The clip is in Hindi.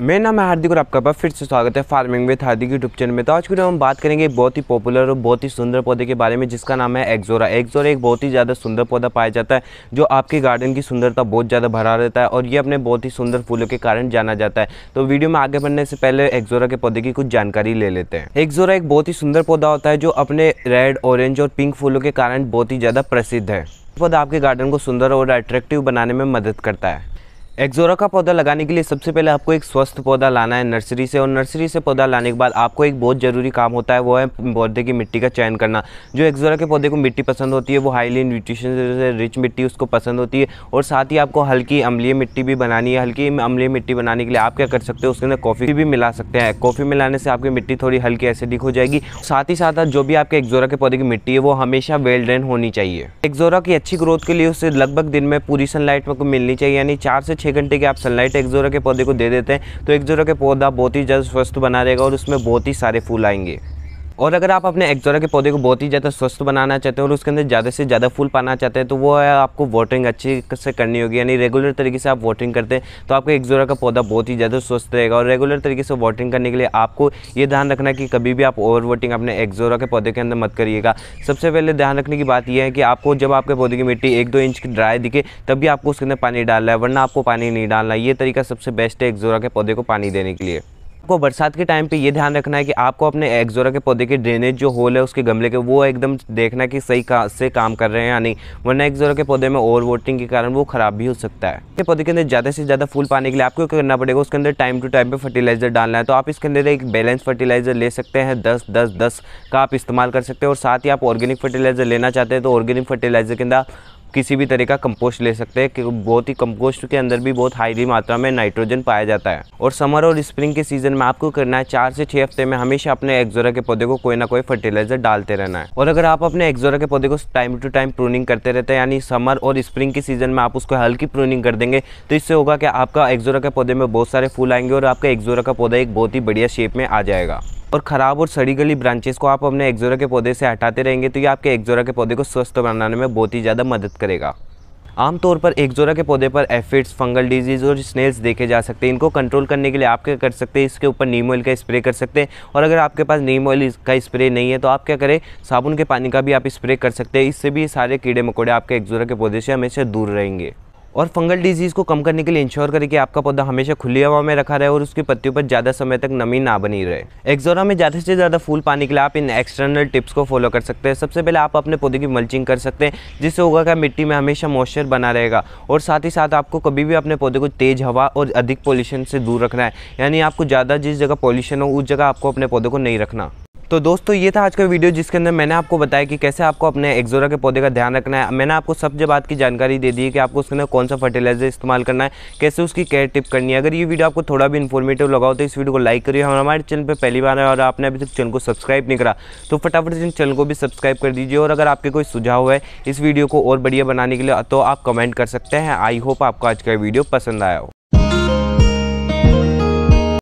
मेरा नाम है हार्दिक और आपका फिर से स्वागत है farming with Hardik YouTube channel में तो आज के हम बात करेंगे बहुत ही पॉपुलर और बहुत ही सुंदर पौधे के बारे में जिसका नाम है एक्जोरा एक्जोरा एक बहुत ही ज़्यादा सुंदर पौधा पाया जाता है जो आपके गार्डन की सुंदरता बहुत ज़्यादा भरा रहता है और ये अपने बहुत ही सुंदर फूलों के कारण जाना जाता है तो वीडियो में आगे बढ़ने से पहले एक्जोरा के पौधे की कुछ जानकारी ले लेते हैं एक्जोरा एक बहुत ही सुंदर पौधा होता है जो अपने रेड ऑरेंज और पिंक फूलों के कारण बहुत ही ज़्यादा प्रसिद्ध है पौधा आपके गार्डन को सुंदर और अट्रैक्टिव बनाने में मदद करता है एक्जोरा का पौधा लगाने के लिए सबसे पहले आपको एक स्वस्थ पौधा लाना है नर्सरी से और नर्सरी से पौधा लाने के बाद आपको एक बहुत ज़रूरी काम होता है वो है पौधे की मिट्टी का चयन करना जो एक्जोरा के पौधे को मिट्टी पसंद होती है वो हाईली न्यूट्रिशन से रिच मिट्टी उसको पसंद होती है और साथ ही आपको हल्की अम्लीय मिट्टी भी बनानी है हल्की अम्लीय मिट्टी बनाने के लिए आप क्या कर सकते हो उसके अंदर कॉफ़ी भी मिला सकते हैं कॉफ़ी मिलाने से आपकी मिट्टी थोड़ी हल्की एसिडिक हो जाएगी साथ ही साथ जो भी आपके एक्जोरा के पौधे की मिट्टी है वो हमेशा वेल ड्रेन होनी चाहिए एक्जोरा की अच्छी ग्रोथ के लिए उसे लगभग दिन में पूरी सनलाइट में मिलनी चाहिए यानी चार से छः छः घंटे की आप सनलाइट एक्जोरा के पौधे को दे देते हैं तो एक्जोरा के पौधा बहुत ही ज़्यादा स्वस्थ बना रहेगा और उसमें बहुत ही सारे फूल आएंगे और अगर आप अपने एक्जोरा के पौधे को बहुत ही ज़्यादा स्वस्थ बनाना चाहते हैं और उसके अंदर ज़्यादा से ज़्यादा फूल पाना चाहते हैं तो वो है आपको वाटरिंग अच्छी से करनी होगी यानी रेगुलर तरीके से आप वाटरिंग करते हैं तो आपका एक्जोरा का पौधा बहुत ही ज़्यादा स्वस्थ रहेगा और रेगुलर तरीके से वाटरिंग करने के लिए आपको ये ध्यान रखना कि कभी भी आप ओवर वोटिंग अपने एक्जोरा के पौधे के अंदर मत करिएगा सबसे पहले ध्यान रखने की बात यह है कि आपको जब आपके पौधे की मिट्टी एक दो इंच की ड्राई दिखे भी आपको उसके अंदर पानी डालना है वरना आपको पानी नहीं डालना ये तरीका सबसे बेस्ट है एक्जोरा के पौधे को पानी देने के लिए आपको बरसात के टाइम पे ये ध्यान रखना है कि आपको अपने एक्जोरा के पौधे के ड्रेनेज जो होल है उसके गमले के वो एकदम देखना कि सही का, से काम कर रहे हैं या नहीं वरना एक्जोरा के पौधे में ओवर वोटिंग के कारण वो ख़राब भी हो सकता है के पौधे के अंदर ज़्यादा से ज़्यादा फूल पाने के लिए आपको क्या करना पड़ेगा उसके अंदर टाइम टू टाइम पर फर्टिलाइज़र डालना है तो आप इसके अंदर एक बैलेंस फर्टिलाइज़र ले सकते हैं दस दस दस का आप इस्तेमाल कर सकते हैं और साथ ही आप ऑर्गेनिक फर्टिलाइज़र लेना चाहते हैं तो ऑर्गेनिक फर्टिलाइज़र के अंदर किसी भी तरह का कंपोस्ट ले सकते हैं बहुत ही कंपोस्ट के अंदर भी बहुत हाईली मात्रा में नाइट्रोजन पाया जाता है और समर और स्प्रिंग के सीजन में आपको करना है चार से छः हफ्ते में हमेशा अपने एक्जोरा के पौधे को कोई ना कोई फर्टिलाइजर डालते रहना है और अगर आप अपने एक्जोरा के पौधे को टाइम टू टाइम प्रूनिंग करते रहते हैं यानी समर और स्प्रिंग के सीजन में आप उसको हल्की प्रूनिंग कर देंगे तो इससे होगा कि आपका एक्जोरा के पौधे में बहुत सारे फूल आएंगे और आपका एक्जोरा का पौधा एक बहुत ही बढ़िया शेप में आ जाएगा और ख़राब और सड़ी गली ब्रांचेस को आप अपने एक्जोरा के पौधे से हटाते रहेंगे तो ये आपके एक्जोरा के पौधे को स्वस्थ बनाने में बहुत ही ज़्यादा मदद करेगा आमतौर पर एक्जोरा के पौधे पर एफिड्स फंगल डिजीज़ और स्नेल्स देखे जा सकते हैं इनको कंट्रोल करने के लिए आप क्या कर सकते हैं इसके ऊपर नीम ऑयल का स्प्रे कर सकते हैं और अगर आपके पास नीम ऑयल का स्प्रे नहीं है तो आप क्या करें साबुन के पानी का भी आप स्प्रे कर सकते हैं इससे भी सारे कीड़े मकोड़े आपके एक्जोरा के पौधे से हमेशा दूर रहेंगे और फंगल डिजीज़ को कम करने के लिए इंश्योर करें कि आपका पौधा हमेशा खुली हवा में रखा रहे और उसकी पत्तियों पर ज़्यादा समय तक नमी ना बनी रहे एक्जोरा में ज़्यादा से ज़्यादा फूल पाने के लिए आप इन एक्सटर्नल टिप्स को फॉलो कर सकते हैं सबसे पहले आप अपने पौधे की मल्चिंग कर सकते हैं जिससे होगा क्या मिट्टी में हमेशा मॉइस्चर बना रहेगा और साथ ही साथ आपको कभी भी अपने पौधे को तेज़ हवा और अधिक पॉल्यूशन से दूर रखना है यानी आपको ज़्यादा जिस जगह पॉल्यूशन हो उस जगह आपको अपने पौधे को नहीं रखना तो दोस्तों ये था आज का वीडियो जिसके अंदर मैंने आपको बताया कि कैसे आपको अपने एक्जोरा के पौधे का ध्यान रखना है मैंने आपको सब जब बात की जानकारी दे दी है कि आपको उसके अंदर कौन सा फर्टिलाइजर इस्तेमाल करना है कैसे उसकी केयर टिप करनी है अगर ये वीडियो आपको थोड़ा भी इन्फॉर्मेटिव लगा हो तो इस वीडियो को लाइक करिए और हमारे चैनल पर पहली बार है और आपने अभी तक चैनल को सब्सक्राइब नहीं करा तो फटाफट से चैनल को भी सब्सक्राइब कर दीजिए और अगर आपके कोई सुझाव है इस वीडियो को और बढ़िया बनाने के लिए तो आप कमेंट कर सकते हैं आई होप आपको आज का वीडियो पसंद आया हो